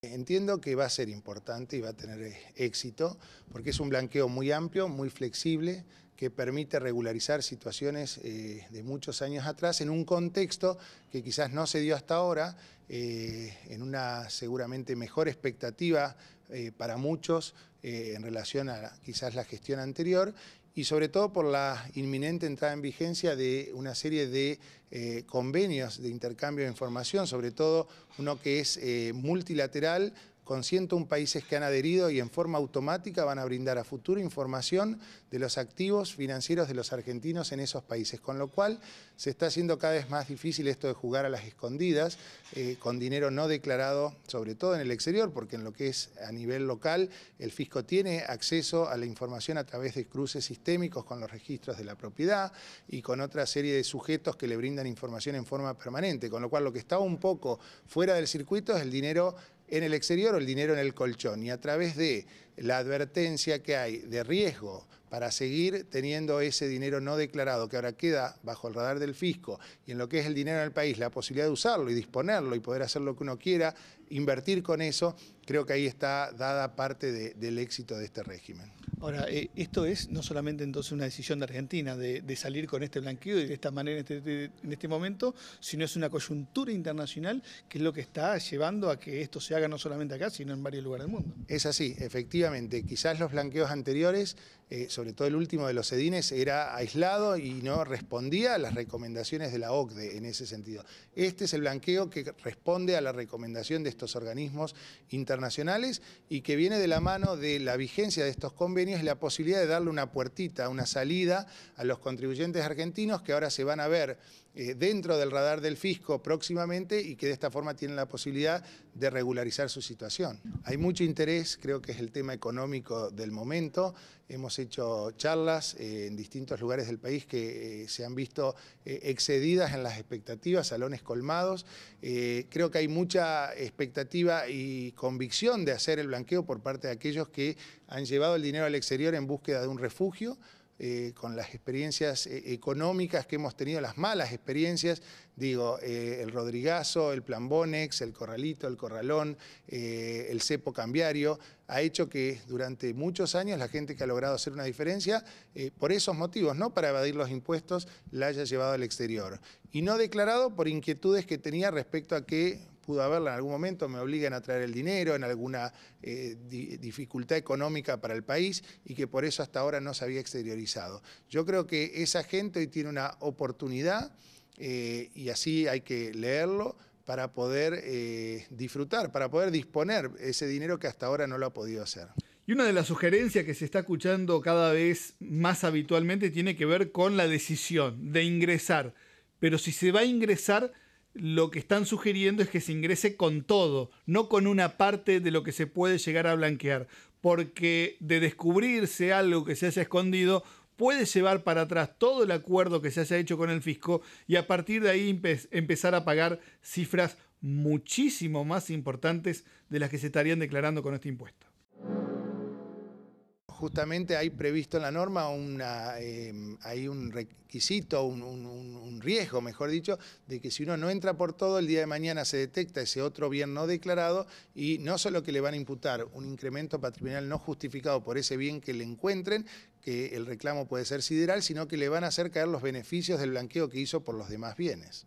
Entiendo que va a ser importante y va a tener eh, éxito porque es un blanqueo muy amplio, muy flexible, que permite regularizar situaciones eh, de muchos años atrás en un contexto que quizás no se dio hasta ahora, eh, en una seguramente mejor expectativa para muchos en relación a quizás la gestión anterior y sobre todo por la inminente entrada en vigencia de una serie de eh, convenios de intercambio de información, sobre todo uno que es eh, multilateral con 101 países que han adherido y en forma automática van a brindar a futuro información de los activos financieros de los argentinos en esos países, con lo cual se está haciendo cada vez más difícil esto de jugar a las escondidas eh, con dinero no declarado, sobre todo en el exterior, porque en lo que es a nivel local el fisco tiene acceso a la información a través de cruces sistémicos con los registros de la propiedad y con otra serie de sujetos que le brindan información en forma permanente, con lo cual lo que está un poco fuera del circuito es el dinero en el exterior o el dinero en el colchón. Y a través de la advertencia que hay de riesgo para seguir teniendo ese dinero no declarado que ahora queda bajo el radar del fisco y en lo que es el dinero en el país, la posibilidad de usarlo y disponerlo y poder hacer lo que uno quiera, invertir con eso, creo que ahí está dada parte del éxito de este régimen. Ahora, eh, esto es no solamente entonces una decisión de Argentina de, salir con este blanqueo y de esta manera en este, en este, momento, sino es una coyuntura internacional que es lo que está llevando a que esto se haga no solamente acá, sino en varios lugares del mundo. Es así, efectivamente. Quizás los blanqueos anteriores eh, sobre todo el último de los edines, era aislado y no respondía a las recomendaciones de la OCDE en ese sentido. Este es el blanqueo que responde a la recomendación de estos organismos internacionales y que viene de la mano de la vigencia de estos convenios y la posibilidad de darle una puertita, una salida a los contribuyentes argentinos que ahora se van a ver eh, dentro del radar del fisco próximamente y que de esta forma tienen la posibilidad de regularizar su situación. Hay mucho interés, creo que es el tema económico del momento. Hemos hecho charlas eh, en distintos lugares del país que eh, se han visto eh, excedidas en las expectativas, salones colmados. creo que hay mucha expectativa y convicción de hacer el blanqueo por parte de aquellos que han llevado el dinero al exterior en búsqueda de un refugio. Eh, con las experiencias eh, económicas que hemos tenido, las malas experiencias, digo, eh, el Rodrigazo, el Plan el Corralito, el Corralón, el cepo cambiario, ha hecho que durante muchos años la gente que ha logrado hacer una diferencia, por esos motivos, no para evadir los impuestos, la haya llevado al exterior. Y no declarado por inquietudes que tenía respecto a que pudo haberla en algún momento, me obligan a traer el dinero en alguna eh, dificultad económica para el país y que por eso hasta ahora no se había exteriorizado. Yo creo que esa gente hoy tiene una oportunidad eh, y así hay que leerlo para poder eh, disfrutar, para poder disponer ese dinero que hasta ahora no lo ha podido hacer. Y una de las sugerencias que se está escuchando cada vez más habitualmente tiene que ver con la decisión de ingresar. Pero si se va a ingresar, lo que están sugiriendo es que se ingrese con todo, no con una parte de lo que se puede llegar a blanquear, porque de descubrirse algo que se haya escondido puede llevar para atrás todo el acuerdo que se haya hecho con el fisco y a partir de ahí empezar a pagar cifras muchísimo más importantes de las que se estarían declarando con este impuesto justamente hay previsto en la norma em, hay un requisito, un, un, riesgo, mejor dicho, de que si uno no entra por todo, el día de mañana se detecta ese otro bien no declarado y no solo que le van a imputar un incremento patrimonial no justificado por ese bien que le encuentren, que el reclamo puede ser sideral, sino que le van a hacer caer los beneficios del blanqueo que hizo por los demás bienes.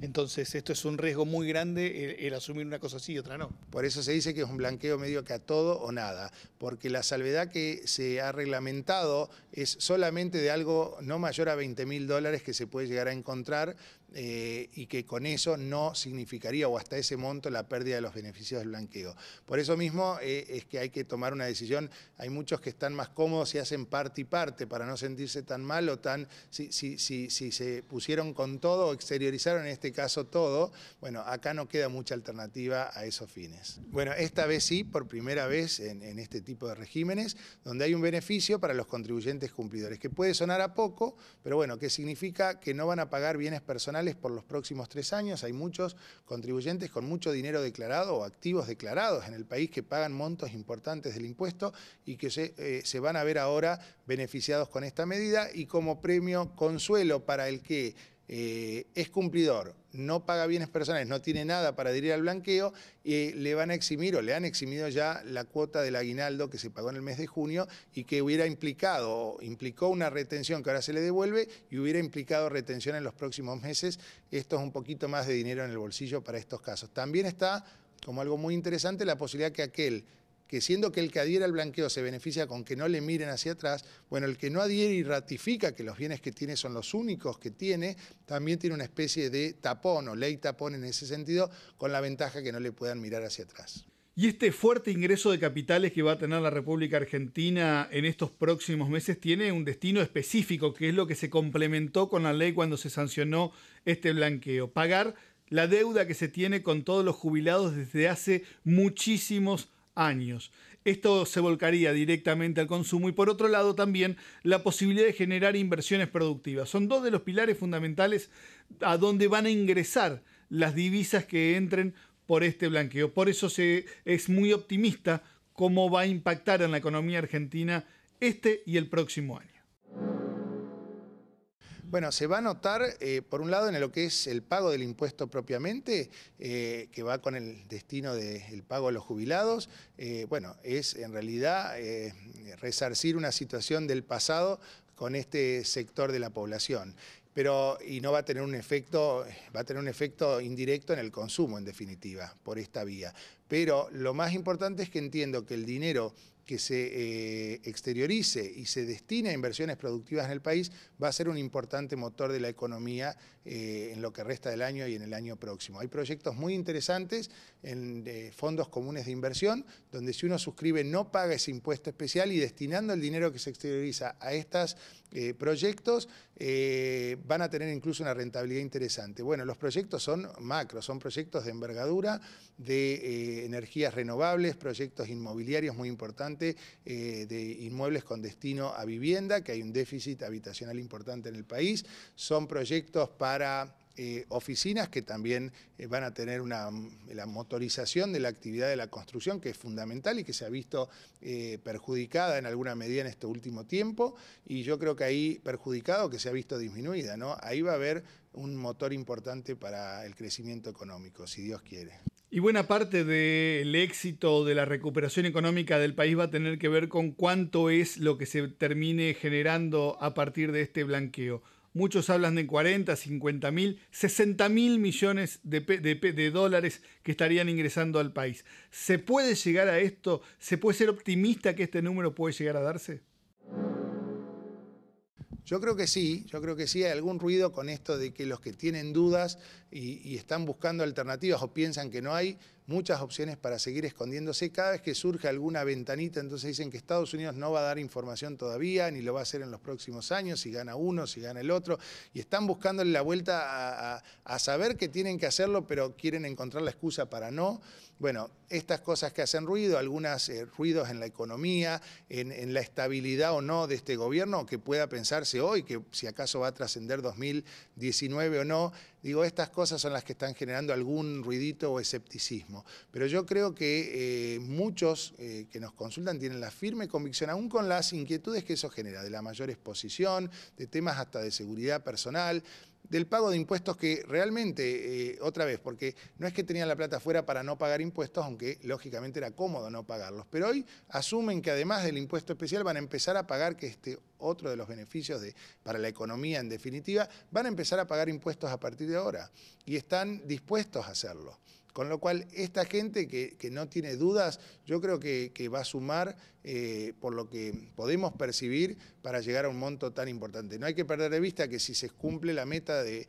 Entonces, esto es un riesgo muy grande el, asumir una cosa así y otra no. Por eso se dice que es un blanqueo medio que a todo o nada, porque la salvedad que se ha reglamentado es solamente de algo no mayor a 20 mil dólares que se puede llegar a encontrar eh, y que con eso no significaría o hasta ese monto la pérdida de los beneficios del blanqueo. Por eso mismo eh, es que hay que tomar una decisión. Hay muchos que están más cómodos y hacen parte y parte para no sentirse tan mal o tan... Si, si se pusieron con todo o exteriorizaron en este caso todo, bueno, acá no queda mucha alternativa a esos fines. Bueno, esta vez sí, por primera vez en, este tipo de regímenes, donde hay un beneficio para los contribuyentes cumplidores, que puede sonar a poco, pero bueno, que significa que no van a pagar bienes personales por los próximos tres años. Hay muchos contribuyentes con mucho dinero declarado o activos declarados en el país que pagan montos importantes del impuesto y que se eh, van a ver ahora beneficiados con esta medida y como premio consuelo para el que eh, es cumplidor, no paga bienes personales, no tiene nada para adherir al blanqueo, y eh, le van a eximir o le han eximido ya la cuota del aguinaldo que se pagó en el mes de junio y que hubiera implicado, implicó una retención que ahora se le devuelve y hubiera implicado retención en los próximos meses. Esto es un poquito más de dinero en el bolsillo para estos casos. También está como algo muy interesante la posibilidad que aquel que siendo que el que adhiere al blanqueo se beneficia con que no le miren hacia atrás, bueno, el que no adhiere y ratifica que los bienes que tiene son los únicos que tiene, también tiene una especie de tapón o ley tapón en ese sentido, con la ventaja que no le puedan mirar hacia atrás. Y este fuerte ingreso de capitales que va a tener la República Argentina en estos próximos meses tiene un destino específico, que es lo que se complementó con la ley cuando se sancionó este blanqueo. Pagar la deuda que se tiene con todos los jubilados desde hace muchísimos años años. Esto se volcaría directamente al consumo y por otro lado también la posibilidad de generar inversiones productivas. Son dos de los pilares fundamentales a donde van a ingresar las divisas que entren por este blanqueo. Por eso se, es muy optimista cómo va a impactar en la economía argentina este y el próximo año. Bueno, se va a notar, eh, por un lado, en lo que es el pago del impuesto propiamente, eh, que va con el destino del pago a los jubilados. Eh, bueno, es en realidad resarcir una situación del pasado con este sector de la población pero y no va a tener un efecto, va a tener un efecto indirecto en el consumo en definitiva por esta vía. Pero lo más importante es que entiendo que el dinero que se eh, exteriorice y se destine a inversiones productivas en el país va a ser un importante motor de la economía eh, en lo que resta del año y en el año próximo. Hay proyectos muy interesantes en fondos comunes de inversión, donde si uno suscribe no paga ese impuesto especial y destinando el dinero que se exterioriza a estos eh, proyectos van a tener incluso una rentabilidad interesante. Bueno, los proyectos son macro, son proyectos de envergadura, de energías renovables, proyectos inmobiliarios muy importantes, eh, de inmuebles con destino a vivienda, que hay un déficit habitacional importante en el país. Son proyectos para eh, oficinas que también eh, van a tener una, la motorización de la actividad de la construcción, que es fundamental y que se ha visto perjudicada en alguna medida en este último tiempo, y yo creo que ahí perjudicado que se ha visto disminuida, ¿no? Ahí va a haber un motor importante para el crecimiento económico, si Dios quiere. Y buena parte del éxito de la recuperación económica del país va a tener que ver con cuánto es lo que se termine generando a partir de este blanqueo. Muchos hablan de 40, 50 mil, 60 mil millones de, de, dólares que estarían ingresando al país. ¿Se puede llegar a esto? ¿Se puede ser optimista que este número puede llegar a darse? Yo creo que sí, yo creo que sí hay algún ruido con esto de que los que tienen dudas y, están buscando alternativas o piensan que no hay, muchas opciones para seguir escondiéndose. Cada vez que surge alguna ventanita, entonces dicen que Estados Unidos no va a dar información todavía, ni lo va a hacer en los próximos años, si gana uno, si gana el otro, y están buscándole la vuelta a, saber que tienen que hacerlo, pero quieren encontrar la excusa para no. Bueno, estas cosas que hacen ruido, algunos eh, ruidos en la economía, en, en, la estabilidad o no de este gobierno, que pueda pensarse hoy, que si acaso va a trascender 2019 o no, Digo, estas cosas son las que están generando algún ruidito o escepticismo. Pero yo creo que eh, muchos eh, que nos consultan tienen la firme convicción, aún con las inquietudes que eso genera, de la mayor exposición, de temas hasta de seguridad personal del pago de impuestos que realmente, eh, otra vez, porque no es que tenían la plata fuera para no pagar impuestos, aunque lógicamente era cómodo no pagarlos, pero hoy asumen que además del impuesto especial van a empezar a pagar, que este otro de los beneficios de, para la economía en definitiva, van a empezar a pagar impuestos a partir de ahora y están dispuestos a hacerlo. Con lo cual, esta gente que, no tiene dudas, yo creo que va a sumar eh, por lo que podemos percibir para llegar a un monto tan importante. No hay que perder de vista que si se cumple la meta de,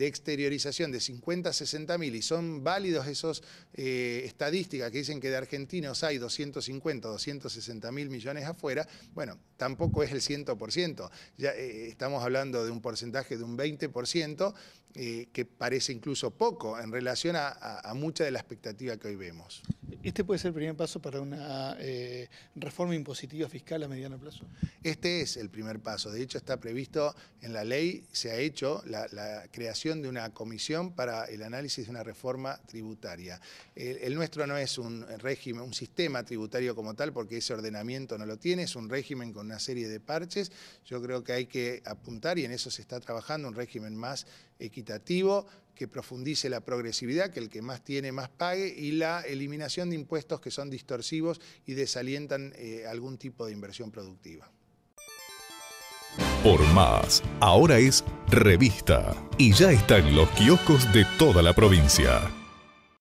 exteriorización de 50 a 60 mil y son válidos esos eh, estadísticas que dicen que de argentinos hay 250 260 mil millones afuera, bueno, tampoco es el 100%. Ya eh, estamos hablando de un porcentaje de un 20% que parece incluso poco en relación a, a, mucha de la expectativa que hoy vemos. Este puede ser el primer paso para una reforma impositiva fiscal a mediano plazo? Este es el primer paso. De hecho, está previsto en la ley, se ha hecho la, creación de una comisión para el análisis de una reforma tributaria. El, el, nuestro no es un régimen, un sistema tributario como tal, porque ese ordenamiento no lo tiene, es un régimen con una serie de parches. Yo creo que hay que apuntar, y en eso se está trabajando, un régimen más equitativo, que profundice la progresividad, que el que más tiene más pague, y la eliminación de impuestos que son distorsivos y desalientan eh, algún tipo de inversión productiva. Por más, ahora es revista y ya están los kioscos de toda la provincia.